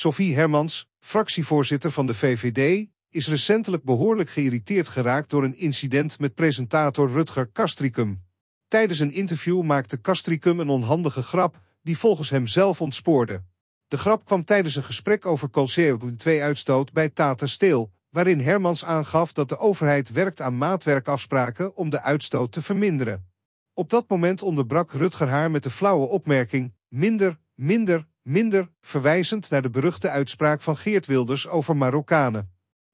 Sophie Hermans, fractievoorzitter van de VVD, is recentelijk behoorlijk geïrriteerd geraakt door een incident met presentator Rutger Kastricum. Tijdens een interview maakte Kastricum een onhandige grap die volgens hem zelf ontspoorde. De grap kwam tijdens een gesprek over co 2-uitstoot bij Tata Steel, waarin Hermans aangaf dat de overheid werkt aan maatwerkafspraken om de uitstoot te verminderen. Op dat moment onderbrak Rutger haar met de flauwe opmerking: minder, minder, Minder verwijzend naar de beruchte uitspraak van Geert Wilders over Marokkanen.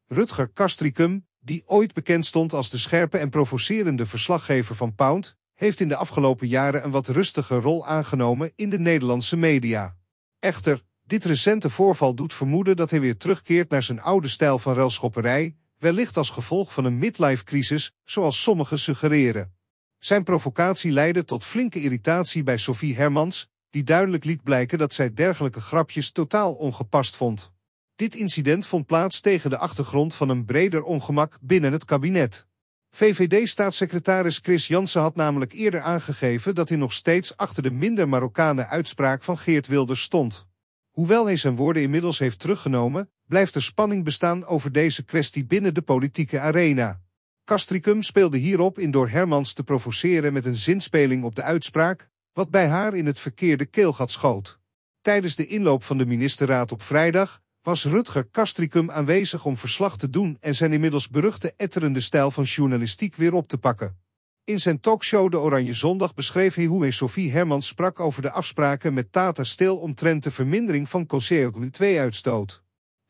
Rutger Kastricum, die ooit bekend stond als de scherpe en provocerende verslaggever van Pound, heeft in de afgelopen jaren een wat rustige rol aangenomen in de Nederlandse media. Echter, dit recente voorval doet vermoeden dat hij weer terugkeert naar zijn oude stijl van ruilschopperij, wellicht als gevolg van een midlife-crisis, zoals sommigen suggereren. Zijn provocatie leidde tot flinke irritatie bij Sophie Hermans, die duidelijk liet blijken dat zij dergelijke grapjes totaal ongepast vond. Dit incident vond plaats tegen de achtergrond van een breder ongemak binnen het kabinet. VVD-staatssecretaris Chris Jansen had namelijk eerder aangegeven dat hij nog steeds achter de minder Marokkane uitspraak van Geert Wilders stond. Hoewel hij zijn woorden inmiddels heeft teruggenomen, blijft er spanning bestaan over deze kwestie binnen de politieke arena. Castricum speelde hierop in door Hermans te provoceren met een zinspeling op de uitspraak wat bij haar in het verkeerde keelgat schoot. Tijdens de inloop van de ministerraad op vrijdag was Rutger Kastricum aanwezig om verslag te doen en zijn inmiddels beruchte etterende stijl van journalistiek weer op te pakken. In zijn talkshow De Oranje Zondag beschreef hij hoe hij Sophie Hermans sprak over de afspraken met Tata Steel omtrent de vermindering van CO2-uitstoot.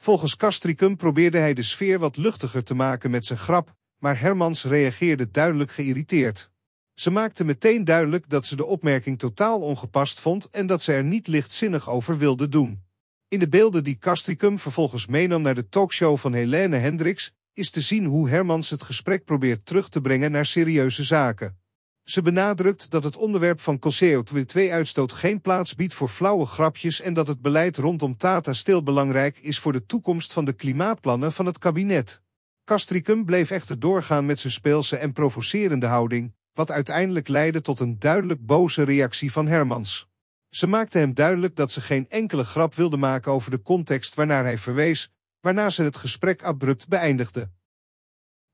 Volgens Kastricum probeerde hij de sfeer wat luchtiger te maken met zijn grap, maar Hermans reageerde duidelijk geïrriteerd. Ze maakte meteen duidelijk dat ze de opmerking totaal ongepast vond en dat ze er niet lichtzinnig over wilde doen. In de beelden die Castricum vervolgens meenam naar de talkshow van Helene Hendricks, is te zien hoe Hermans het gesprek probeert terug te brengen naar serieuze zaken. Ze benadrukt dat het onderwerp van CO2-uitstoot geen plaats biedt voor flauwe grapjes en dat het beleid rondom Tata stil belangrijk is voor de toekomst van de klimaatplannen van het kabinet. Castricum bleef echter doorgaan met zijn speelse en provocerende houding, wat uiteindelijk leidde tot een duidelijk boze reactie van Hermans. Ze maakte hem duidelijk dat ze geen enkele grap wilde maken over de context waarnaar hij verwees, waarna ze het gesprek abrupt beëindigde.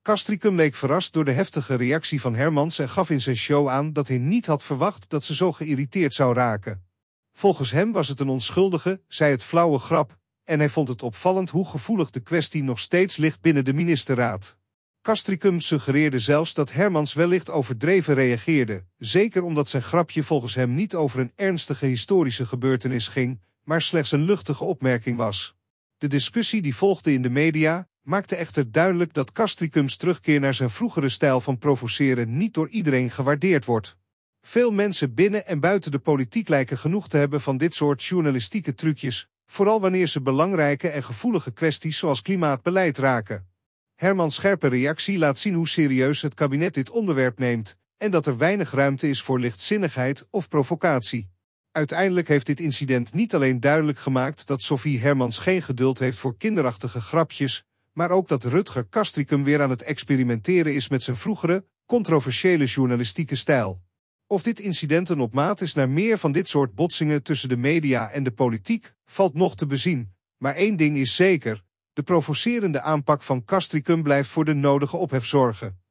Castricum leek verrast door de heftige reactie van Hermans en gaf in zijn show aan dat hij niet had verwacht dat ze zo geïrriteerd zou raken. Volgens hem was het een onschuldige, zei het flauwe grap, en hij vond het opvallend hoe gevoelig de kwestie nog steeds ligt binnen de ministerraad. Castricum suggereerde zelfs dat Hermans wellicht overdreven reageerde, zeker omdat zijn grapje volgens hem niet over een ernstige historische gebeurtenis ging, maar slechts een luchtige opmerking was. De discussie die volgde in de media maakte echter duidelijk dat Castricums terugkeer naar zijn vroegere stijl van provoceren niet door iedereen gewaardeerd wordt. Veel mensen binnen en buiten de politiek lijken genoeg te hebben van dit soort journalistieke trucjes, vooral wanneer ze belangrijke en gevoelige kwesties zoals klimaatbeleid raken. Hermans scherpe reactie laat zien hoe serieus het kabinet dit onderwerp neemt en dat er weinig ruimte is voor lichtzinnigheid of provocatie. Uiteindelijk heeft dit incident niet alleen duidelijk gemaakt dat Sophie Hermans geen geduld heeft voor kinderachtige grapjes, maar ook dat Rutger Kastricum weer aan het experimenteren is met zijn vroegere, controversiële journalistieke stijl. Of dit incident een opmaat is naar meer van dit soort botsingen tussen de media en de politiek, valt nog te bezien. Maar één ding is zeker, de provocerende aanpak van Castricum blijft voor de nodige ophef zorgen.